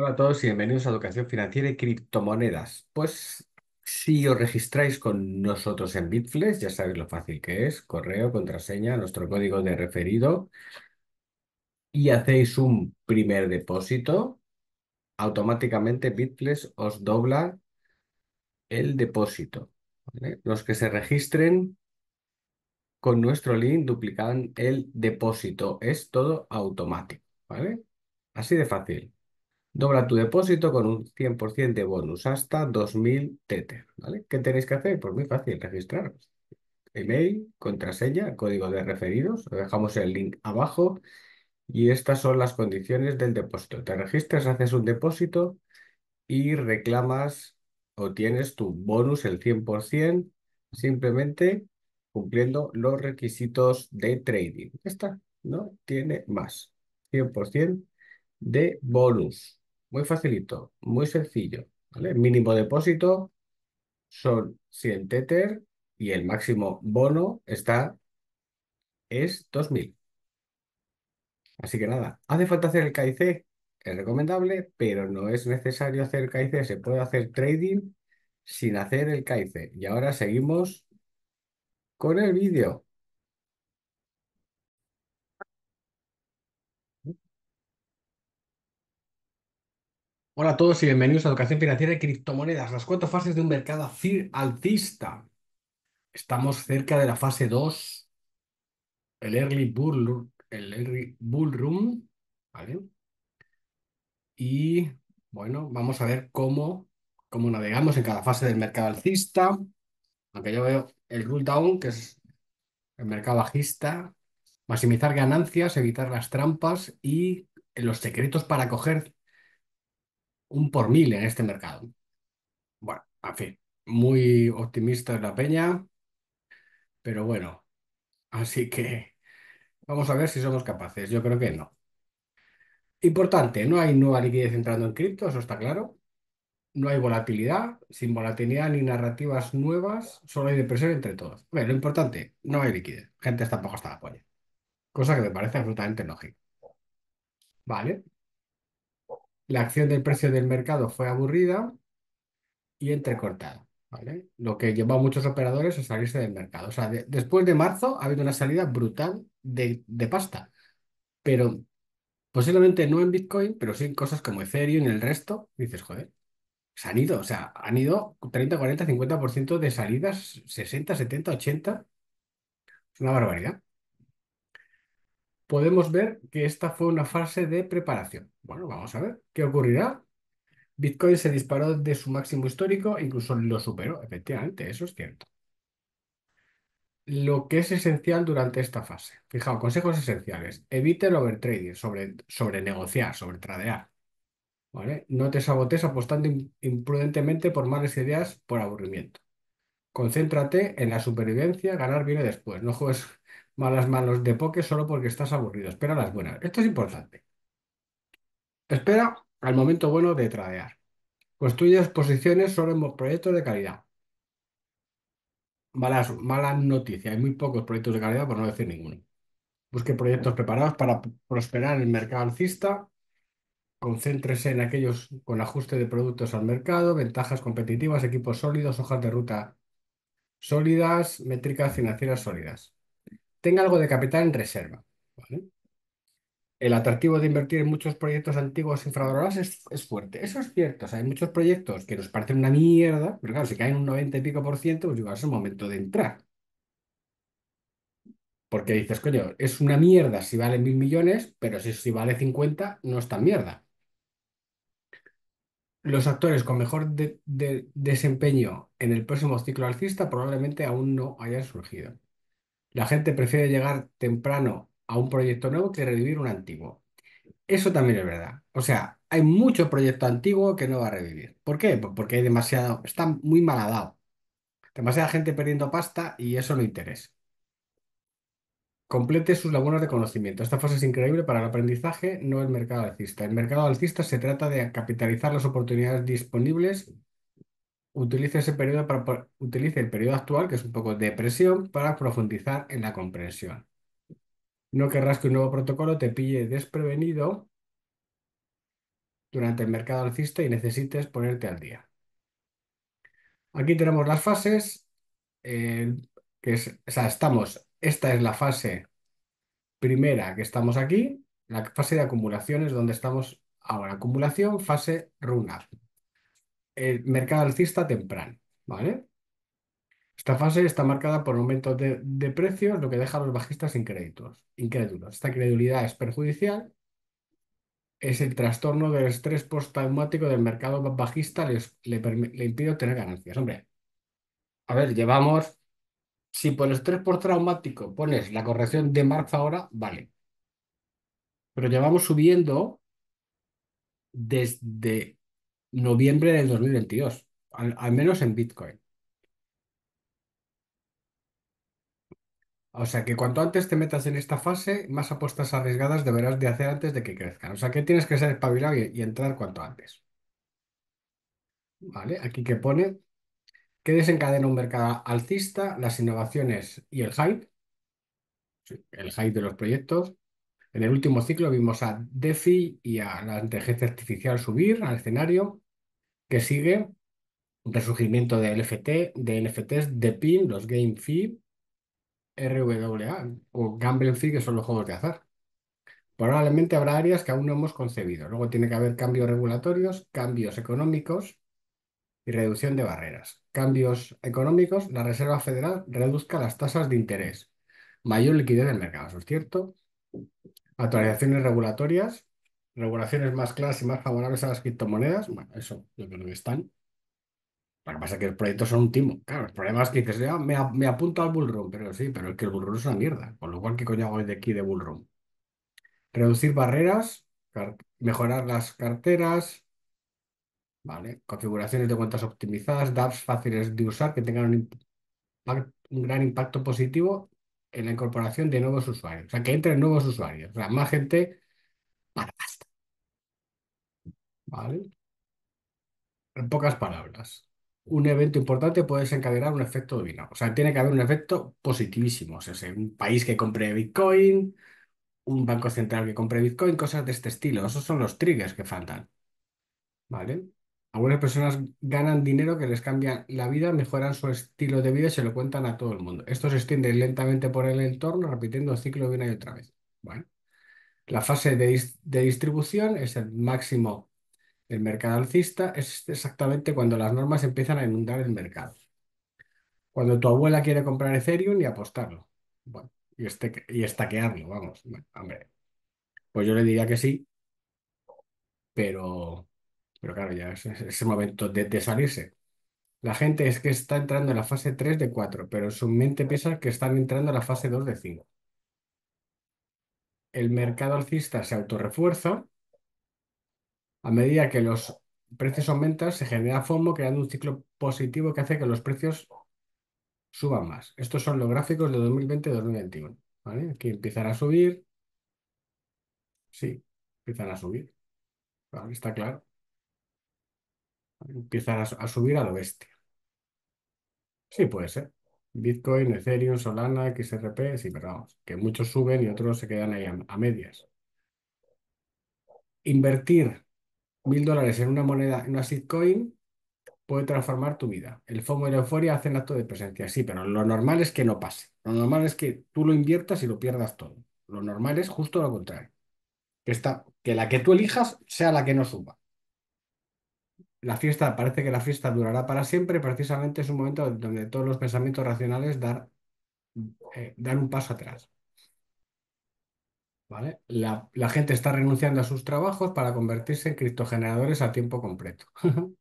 Hola a todos y bienvenidos a Educación Financiera y Criptomonedas. Pues si os registráis con nosotros en Bitflex, ya sabéis lo fácil que es, correo, contraseña, nuestro código de referido y hacéis un primer depósito, automáticamente Bitflex os dobla el depósito. Los que se registren con nuestro link duplican el depósito, es todo automático, ¿vale? Así de fácil. Dobla tu depósito con un 100% de bonus hasta 2000 TT. ¿vale? ¿Qué tenéis que hacer? Pues muy fácil, registraros. Email, contraseña, código de referidos. dejamos el link abajo. Y estas son las condiciones del depósito. Te registras, haces un depósito y reclamas o tienes tu bonus el 100% simplemente cumpliendo los requisitos de trading. Esta no tiene más. 100% de bonus. Muy facilito, muy sencillo, ¿vale? mínimo depósito son 100 Tether y el máximo bono está, es 2000. Así que nada, ¿hace falta hacer el KIC? Es recomendable, pero no es necesario hacer KIC. Se puede hacer trading sin hacer el KIC. Y ahora seguimos con el vídeo. Hola a todos y bienvenidos a Educación Financiera y Criptomonedas, las cuatro fases de un mercado alcista. Estamos cerca de la fase 2, el early bull, el ¿vale? Y bueno, vamos a ver cómo, cómo navegamos en cada fase del mercado alcista, aunque yo veo el rule down, que es el mercado bajista, maximizar ganancias, evitar las trampas y los secretos para coger un por mil en este mercado. Bueno, en fin, muy optimista es la peña, pero bueno, así que vamos a ver si somos capaces. Yo creo que no. Importante, no hay nueva liquidez entrando en cripto, eso está claro. No hay volatilidad, sin volatilidad ni narrativas nuevas, solo hay depresión entre todos. Bueno, lo importante, no hay liquidez. Gente tampoco está la Cosa que me parece absolutamente lógica. Vale. La acción del precio del mercado fue aburrida y entrecortada, ¿vale? Lo que llevó a muchos operadores a salirse del mercado. O sea, después de marzo ha habido una salida brutal de, de pasta, pero posiblemente no en Bitcoin, pero sí en cosas como Ethereum y el resto. Dices, joder, se han ido, o sea, han ido 30, 40, 50% de salidas, 60, 70, 80. Es una barbaridad podemos ver que esta fue una fase de preparación. Bueno, vamos a ver qué ocurrirá. Bitcoin se disparó de su máximo histórico, incluso lo superó. Efectivamente, eso es cierto. Lo que es esencial durante esta fase. Fijaos, consejos esenciales. Evite el overtrading, sobre, sobre negociar, sobre tradear. ¿Vale? No te sabotes apostando imprudentemente por malas ideas por aburrimiento. Concéntrate en la supervivencia, ganar viene después. No juegues malas manos de poke solo porque estás aburrido. Espera las buenas. Esto es importante. Espera al momento bueno de tradear. Construye exposiciones sobre proyectos de calidad. Malas, malas noticias. Hay muy pocos proyectos de calidad, por no decir ninguno. Busque proyectos preparados para prosperar en el mercado alcista. Concéntrese en aquellos con ajuste de productos al mercado, ventajas competitivas, equipos sólidos, hojas de ruta sólidas, métricas financieras sólidas tenga algo de capital en reserva. El atractivo de invertir en muchos proyectos antiguos infravalorados es, es fuerte. Eso es cierto. hay muchos proyectos que nos parecen una mierda, pero claro, si caen un 90 y pico por ciento, pues igual es el momento de entrar. Porque dices, coño, es una mierda si vale mil millones, pero si, vale 50, no es tan mierda. Los actores con mejor desempeño en el próximo ciclo alcista probablemente aún no hayan surgido. La gente prefiere llegar temprano a un proyecto nuevo que revivir un antiguo. Eso también es verdad. O sea, hay mucho proyecto antiguo que no va a revivir. ¿Por qué? Pues porque hay demasiado, está muy mal dado. Demasiada gente perdiendo pasta y eso no interesa. Complete sus lagunas de conocimiento. Esta fase es increíble para el aprendizaje, no el mercado alcista. El mercado alcista se trata de capitalizar las oportunidades disponibles Utilice para, utilice el periodo actual, que es un poco de presión, para profundizar en la comprensión. No querrás que un nuevo protocolo te pille desprevenido durante el mercado alcista y necesites ponerte al día. Aquí tenemos las fases, eh, que estamos, esta es la fase primera que estamos aquí, la fase de acumulación es donde estamos ahora, acumulación, fase run mercado alcista temprano, ¿vale? Esta fase está marcada por aumentos de, precios, lo que deja a los bajistas incrédulos. incrédulos. Esta credulidad es perjudicial, es el trastorno del estrés postraumático del mercado bajista, les, le, impide obtener ganancias. Hombre, a ver, llevamos, si por el estrés postraumático pones la corrección de marzo ahora, vale. Pero llevamos subiendo desde noviembre del 2022, al, menos en Bitcoin. O sea que cuanto antes te metas en esta fase, más apuestas arriesgadas deberás de hacer antes de que crezcan. O sea que tienes que ser espabilado y, entrar cuanto antes. ¿Vale? Aquí que pone que desencadena un mercado alcista, las innovaciones y el hype. el hype de los proyectos. En el último ciclo vimos a DeFi y a la inteligencia artificial subir al escenario que sigue un resurgimiento de LFT, de NFTs, de PIN, los Game Fee, RWA o Gamble Fee, que son los juegos de azar. Probablemente habrá áreas que aún no hemos concebido. Luego tiene que haber cambios regulatorios, cambios económicos y reducción de barreras. Cambios económicos, la Reserva Federal reduzca las tasas de interés. Mayor liquidez del mercado, eso es cierto. Actualizaciones regulatorias, regulaciones más claras y más favorables a las criptomonedas. Bueno, eso yo creo que están. Lo que pasa es que los proyectos son un timo. Claro, el problema es que dices, ah, me, me, apunto al bullrun, pero sí, pero es que el bullrun es una mierda. Con lo cual, ¿qué coño hago de aquí de bullrun? Reducir barreras, mejorar las carteras, ¿vale? Configuraciones de cuentas optimizadas, dApps fáciles de usar que tengan un gran impacto positivo en la incorporación de nuevos usuarios, o sea, que entren nuevos usuarios, o sea, más gente para pasta. ¿Vale? En pocas palabras, un evento importante puede desencadenar un efecto dominó. O sea, tiene que haber un efecto positivísimo. O sea, un país que compre Bitcoin, un banco central que compre Bitcoin, cosas de este estilo. Esos son los triggers que faltan. ¿Vale? Algunas personas ganan dinero que les cambia la vida, mejoran su estilo de vida y se lo cuentan a todo el mundo. Esto se extiende lentamente por el entorno, repitiendo el ciclo de una y otra vez. Bueno, la fase de, distribución es el máximo del mercado alcista, es exactamente cuando las normas empiezan a inundar el mercado. Cuando tu abuela quiere comprar Ethereum y apostarlo. Bueno, y, este y estaquearlo, vamos. hombre, pues yo le diría que sí, pero pero claro, ya es, el momento de, salirse. La gente es que está entrando en la fase 3 de 4, pero su mente piensa que están entrando en la fase 2 de 5. El mercado alcista se autorrefuerza. A medida que los precios aumentan, se genera FOMO creando un ciclo positivo que hace que los precios suban más. Estos son los gráficos de 2020-2021. ¿vale? Aquí empiezan a subir. Sí, empiezan a subir. está claro. Empiezan a, subir a lo bestia. Sí, puede ser. Bitcoin, Ethereum, Solana, XRP, sí, pero vamos, que muchos suben y otros se quedan ahí a, medias. Invertir mil dólares en una moneda, en una Sitcoin, puede transformar tu vida. El FOMO y la euforia hacen acto de presencia, sí, pero lo normal es que no pase. Lo normal es que tú lo inviertas y lo pierdas todo. Lo normal es justo lo contrario. Que, que la que tú elijas sea la que no suba la fiesta, parece que la fiesta durará para siempre, precisamente es un momento donde todos los pensamientos racionales eh, dan un paso atrás. ¿Vale? La, gente está renunciando a sus trabajos para convertirse en criptogeneradores a tiempo completo.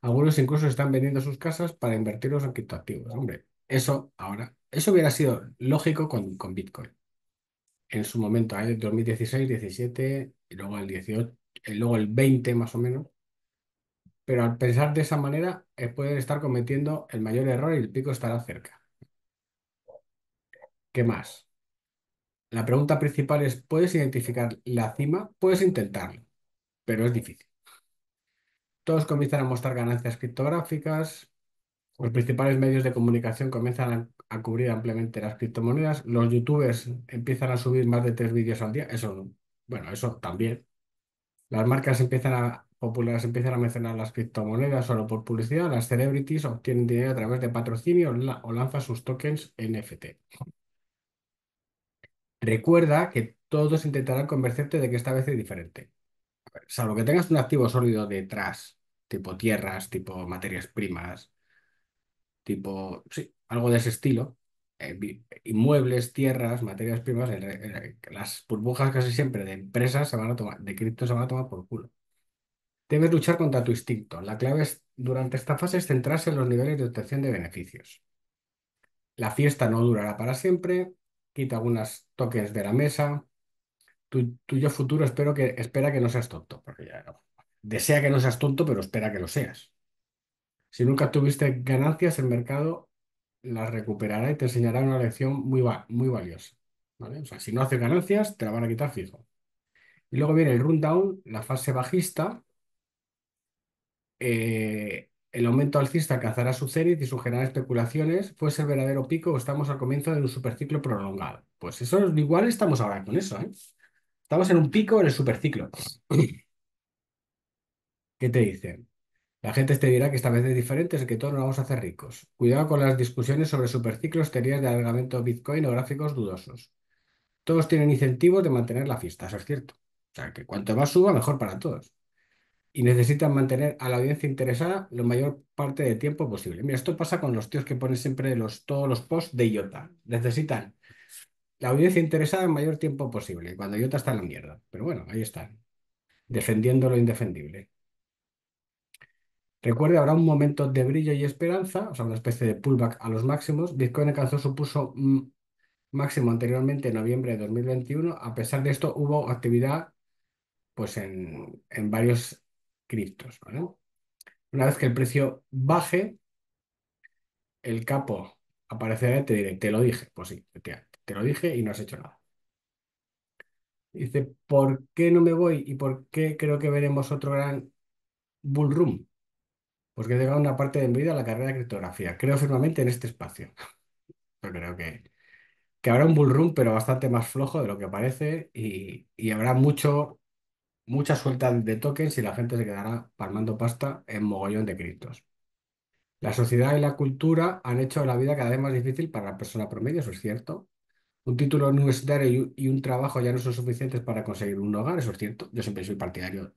Algunos incluso están vendiendo sus casas para invertirlos en criptoactivos. Hombre, eso ahora, eso hubiera sido lógico con, Bitcoin. En su momento, en el 2016, 17, y luego el 18, y eh, luego el 20 más o menos, pero al pensar de esa manera, eh, pueden estar cometiendo el mayor error y el pico estará cerca. ¿Qué más? La pregunta principal es, ¿puedes identificar la cima? Puedes intentarlo, pero es difícil. Todos comienzan a mostrar ganancias criptográficas, los principales medios de comunicación comienzan a, a, cubrir ampliamente las criptomonedas. Los youtubers empiezan a subir más de tres vídeos al día. Eso, bueno, eso también. Las marcas empiezan a, populares empiezan a mencionar las criptomonedas solo por publicidad, las celebrities obtienen dinero a través de patrocinio o lanzan sus tokens NFT. Recuerda que todos intentarán convencerte de que esta vez es diferente. Salvo que tengas un activo sólido detrás, tipo tierras, tipo materias primas, tipo, algo de ese estilo. Eh, inmuebles, tierras, materias primas, las burbujas casi siempre de empresas se van a tomar, de cripto se van a tomar por culo. Debes luchar contra tu instinto. La clave es, durante esta fase es centrarse en los niveles de obtención de beneficios. La fiesta no durará para siempre. Quita algunos toques de la mesa. Tu, futuro espero que, espera que no seas tonto. Porque ya Desea que no seas tonto, pero espera que lo seas. Si nunca tuviste ganancias, el mercado las recuperará y te enseñará una lección muy, muy valiosa. O sea, si no haces ganancias, te la van a quitar fijo. Y luego viene el rundown, la fase bajista, eh, el aumento alcista cazará su cerit y sugerirá especulaciones. fuese ser verdadero pico o estamos al comienzo de un superciclo prolongado? Pues eso igual estamos ahora con eso. ¿eh? Estamos en un pico en el superciclo. ¿Qué te dicen? La gente te dirá que esta vez es diferente, es que todos nos vamos a hacer ricos. Cuidado con las discusiones sobre superciclos, teorías de alargamiento Bitcoin o gráficos dudosos. Todos tienen incentivos de mantener la fiesta, eso es cierto. O sea, que cuanto más suba, mejor para todos y necesitan mantener a la audiencia interesada la mayor parte de tiempo posible. Mira, esto pasa con los tíos que ponen siempre los, todos los posts de IOTA. Necesitan la audiencia interesada el mayor tiempo posible, cuando IOTA está en la mierda. Pero bueno, ahí están, defendiendo lo indefendible. Recuerde, habrá un momento de brillo y esperanza, o sea, una especie de pullback a los máximos. Bitcoin alcanzó su puso mm, máximo anteriormente en noviembre de 2021. A pesar de esto, hubo actividad pues en, en varios criptos. Una vez que el precio baje, el capo aparecerá y te diré, te lo dije. Pues sí, te, lo dije y no has hecho nada. Dice, ¿por qué no me voy y por qué creo que veremos otro gran bull Pues que he llegado una parte de mi vida a la carrera de criptografía. Creo firmemente en este espacio. Yo creo que, que habrá un bull pero bastante más flojo de lo que parece y, y habrá mucho mucha suelta de tokens y la gente se quedará palmando pasta en mogollón de criptos. La sociedad y la cultura han hecho la vida cada vez más difícil para la persona promedio, eso es cierto. Un título universitario y un trabajo ya no son suficientes para conseguir un hogar, eso es cierto. Yo siempre soy partidario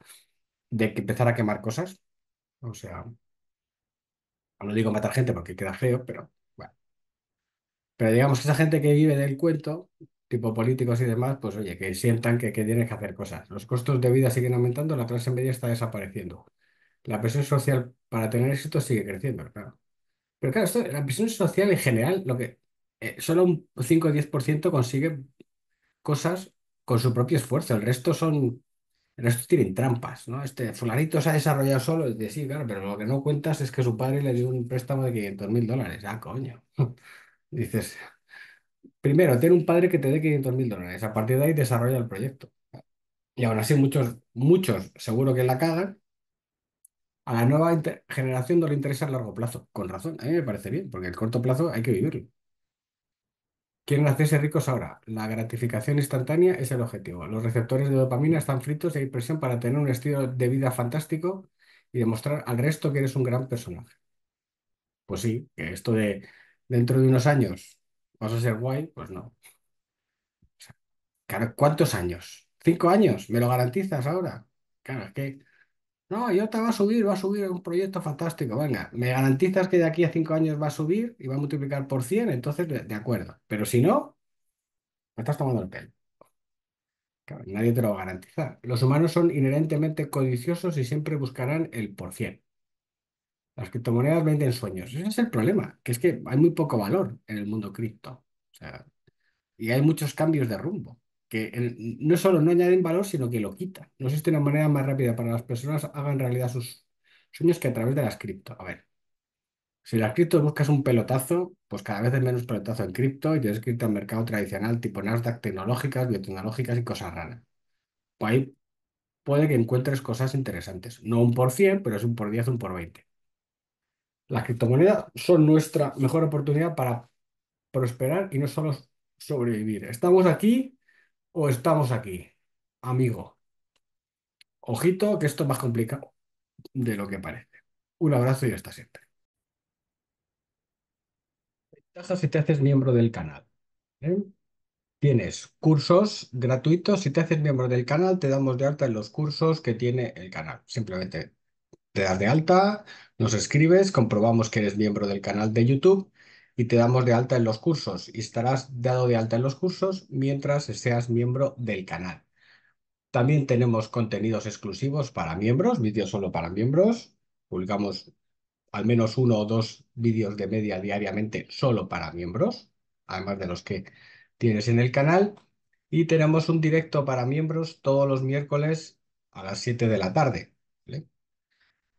de que empezar a quemar cosas. O sea, no digo matar gente porque queda feo, pero bueno. Pero digamos esa gente que vive del cuento tipo políticos y demás, pues oye, que sientan que, que tienen que hacer cosas. Los costos de vida siguen aumentando, la clase media está desapareciendo. La presión social para tener éxito sigue creciendo, claro. Pero claro, la presión social en general, lo que eh, solo un 5 o 10% consigue cosas con su propio esfuerzo. El resto son, el resto tienen trampas, ¿no? Este fulanito se ha desarrollado solo, y sí, claro, pero lo que no cuentas es que su padre le dio un préstamo de 500 mil dólares. Ah, coño. Dices, Primero, ten un padre que te dé 500 mil dólares. A partir de ahí desarrolla el proyecto. Y aún así muchos, muchos seguro que la cagan. A la nueva generación no le interesa el largo plazo. Con razón, a mí me parece bien, porque el corto plazo hay que vivirlo. Quieren hacerse ricos ahora. La gratificación instantánea es el objetivo. Los receptores de dopamina están fritos y hay presión para tener un estilo de vida fantástico y demostrar al resto que eres un gran personaje. Pues sí, esto de dentro de unos años ¿Vas a ser guay? Pues no. claro, ¿cuántos años? ¿Cinco años? ¿Me lo garantizas ahora? Claro, es que... No, te va a subir, va a subir un proyecto fantástico. Venga, me garantizas que de aquí a cinco años va a subir y va a multiplicar por cien? entonces de acuerdo. Pero si no, me estás tomando el pelo. nadie te lo va a garantizar. Los humanos son inherentemente codiciosos y siempre buscarán el por cien. Las criptomonedas venden sueños. Ese es el problema, que es que hay muy poco valor en el mundo cripto. O sea, y hay muchos cambios de rumbo, que no solo no añaden valor, sino que lo quitan. No existe una manera más rápida para que las personas hagan realidad sus sueños que a través de las cripto. A ver, si las cripto buscas un pelotazo, pues cada vez hay menos pelotazo en cripto y es cripto en al mercado tradicional tipo Nasdaq, tecnológicas, biotecnológicas y cosas raras. Pues ahí puede que encuentres cosas interesantes. No un por cien pero es un por diez un por veinte las criptomonedas son nuestra mejor oportunidad para prosperar y no solo sobrevivir. ¿Estamos aquí o estamos aquí, amigo? Ojito, que esto es más complicado de lo que parece. Un abrazo y hasta siempre. Ventajas si te haces miembro del canal. ¿eh? Tienes cursos gratuitos. Si te haces miembro del canal, te damos de alta en los cursos que tiene el canal. Simplemente te das de alta, nos escribes, comprobamos que eres miembro del canal de YouTube y te damos de alta en los cursos y estarás dado de alta en los cursos mientras seas miembro del canal. También tenemos contenidos exclusivos para miembros, vídeos solo para miembros. Publicamos al menos uno o dos vídeos de media diariamente solo para miembros, además de los que tienes en el canal. Y tenemos un directo para miembros todos los miércoles a las 7 de la tarde. ¿vale?